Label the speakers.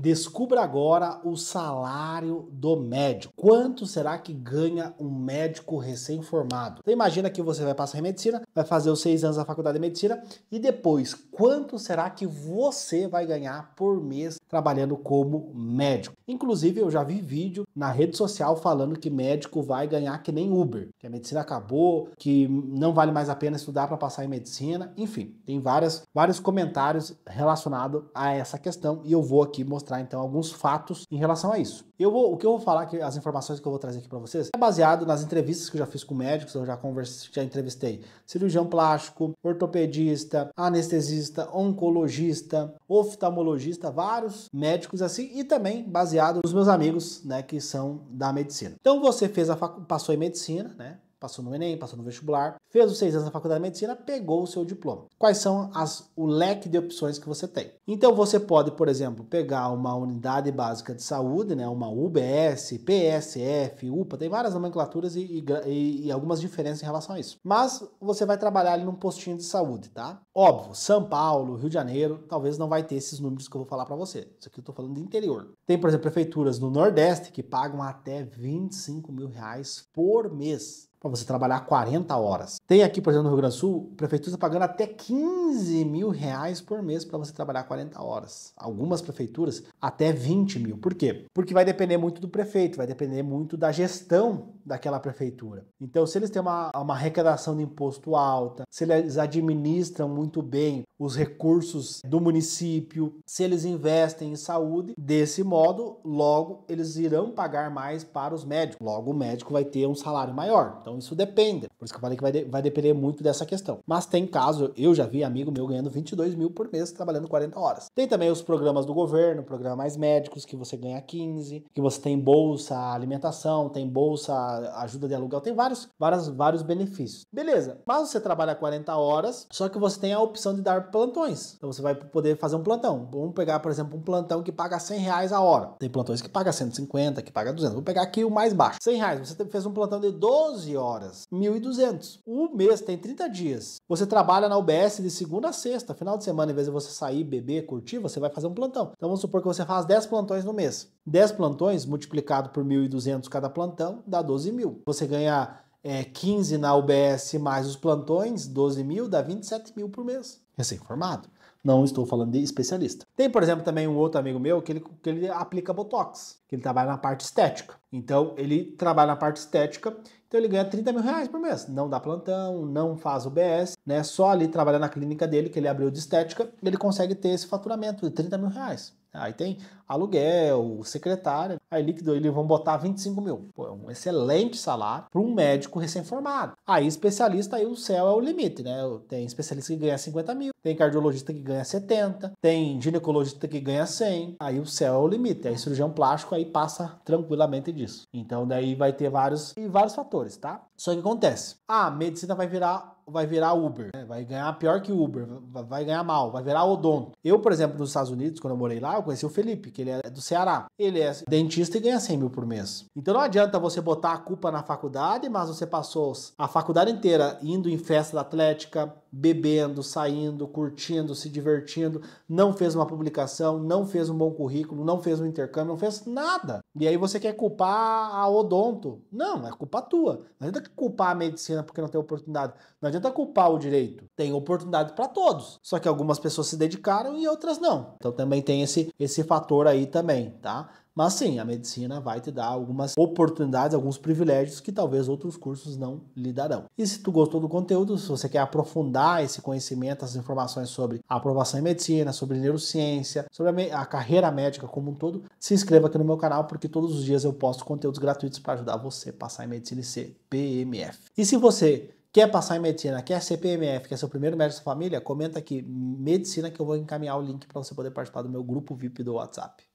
Speaker 1: Descubra agora o salário do médico. Quanto será que ganha um médico recém-formado? Então imagina que você vai passar em medicina, vai fazer os seis anos da faculdade de medicina e depois, quanto será que você vai ganhar por mês trabalhando como médico. Inclusive, eu já vi vídeo na rede social falando que médico vai ganhar que nem Uber, que a medicina acabou, que não vale mais a pena estudar para passar em medicina, enfim, tem várias, vários comentários relacionados a essa questão e eu vou aqui mostrar então alguns fatos em relação a isso. Eu vou, o que eu vou falar, que as informações que eu vou trazer aqui para vocês, é baseado nas entrevistas que eu já fiz com médicos, eu já conversei, já entrevistei cirurgião plástico, ortopedista, anestesista, oncologista, oftalmologista, vários médicos assim, e também baseado nos meus amigos, né, que são da medicina. Então você fez a passou em medicina, né? passou no Enem, passou no vestibular, fez os seis anos na faculdade de medicina, pegou o seu diploma. Quais são as, o leque de opções que você tem? Então você pode, por exemplo, pegar uma unidade básica de saúde, né, uma UBS, PSF, UPA, tem várias nomenclaturas e, e, e algumas diferenças em relação a isso. Mas você vai trabalhar ali num postinho de saúde, tá? Óbvio, São Paulo, Rio de Janeiro, talvez não vai ter esses números que eu vou falar para você. Isso aqui eu tô falando de interior. Tem, por exemplo, prefeituras no Nordeste que pagam até 25 mil reais por mês para você trabalhar 40 horas. Tem aqui, por exemplo, no Rio Grande do Sul, prefeituras tá pagando até 15 mil reais por mês para você trabalhar 40 horas. Algumas prefeituras até 20 mil. Por quê? Porque vai depender muito do prefeito, vai depender muito da gestão daquela prefeitura. Então, se eles têm uma, uma arrecadação de imposto alta, se eles administram muito bem os recursos do município, se eles investem em saúde, desse modo, logo eles irão pagar mais para os médicos. Logo, o médico vai ter um salário maior. Então, isso depende. Por isso que eu falei que vai, de, vai depender muito dessa questão. Mas tem caso, eu já vi amigo meu ganhando 22 mil por mês trabalhando 40 horas. Tem também os programas do governo, programa Mais Médicos, que você ganha 15, que você tem bolsa alimentação, tem bolsa ajuda de aluguel, tem vários, várias, vários benefícios. Beleza, mas você trabalha 40 horas, só que você tem a opção de dar plantões. Então você vai poder fazer um plantão. Vamos pegar, por exemplo, um plantão que paga 100 reais a hora. Tem plantões que paga 150, que paga 200. Vou pegar aqui o mais baixo. 100 reais, você fez um plantão de 12 horas, 1.200. O mês tem 30 dias. Você trabalha na UBS de segunda a sexta, final de semana, em vez de você sair, beber, curtir, você vai fazer um plantão. Então vamos supor que você faz 10 plantões no mês. 10 plantões multiplicado por 1.200 cada plantão dá 12 12 mil. Você ganha é, 15 na UBS mais os plantões, 12 mil, dá 27 mil por mês. Recém-formado. Não estou falando de especialista. Tem, por exemplo, também um outro amigo meu que ele, que ele aplica Botox, que ele trabalha na parte estética. Então, ele trabalha na parte estética, então ele ganha 30 mil reais por mês. Não dá plantão, não faz UBS, né? Só ali trabalha na clínica dele, que ele abriu de estética, ele consegue ter esse faturamento de 30 mil reais. Aí tem aluguel, secretária, Aí líquido eles vão botar 25 mil. Pô, é um excelente salário para um médico recém-formado. Aí especialista, aí o céu é o limite, né? Tem especialista que ganha 50 mil, tem cardiologista que ganha 70, tem ginecologista que ganha 100. Aí o céu é o limite. Aí cirurgião plástico aí passa tranquilamente disso. Então daí vai ter vários e vários fatores, tá? Só que acontece. a medicina vai virar vai virar Uber, né? vai ganhar pior que Uber, vai ganhar mal, vai virar odonto. Eu, por exemplo, nos Estados Unidos, quando eu morei lá, eu conheci o Felipe, que ele é do Ceará. Ele é dentista dentista e ganha 100 mil por mês. Então não adianta você botar a culpa na faculdade, mas você passou a faculdade inteira indo em festa da atlética, bebendo, saindo, curtindo, se divertindo, não fez uma publicação, não fez um bom currículo, não fez um intercâmbio, não fez nada. E aí você quer culpar a odonto. Não, é culpa tua. Não adianta culpar a medicina porque não tem oportunidade. Não adianta culpar o direito. Tem oportunidade para todos. Só que algumas pessoas se dedicaram e outras não. Então também tem esse, esse fator aí também, tá? Mas sim, a medicina vai te dar algumas oportunidades, alguns privilégios que talvez outros cursos não lhe darão. E se tu gostou do conteúdo, se você quer aprofundar esse conhecimento, as informações sobre a aprovação em medicina, sobre neurociência, sobre a, a carreira médica como um todo, se inscreva aqui no meu canal porque todos os dias eu posto conteúdos gratuitos para ajudar você a passar em medicina e ser PMF. E se você Quer passar em medicina, quer ser PMF, quer ser o primeiro médico da família? Comenta aqui, medicina, que eu vou encaminhar o link para você poder participar do meu grupo VIP do WhatsApp.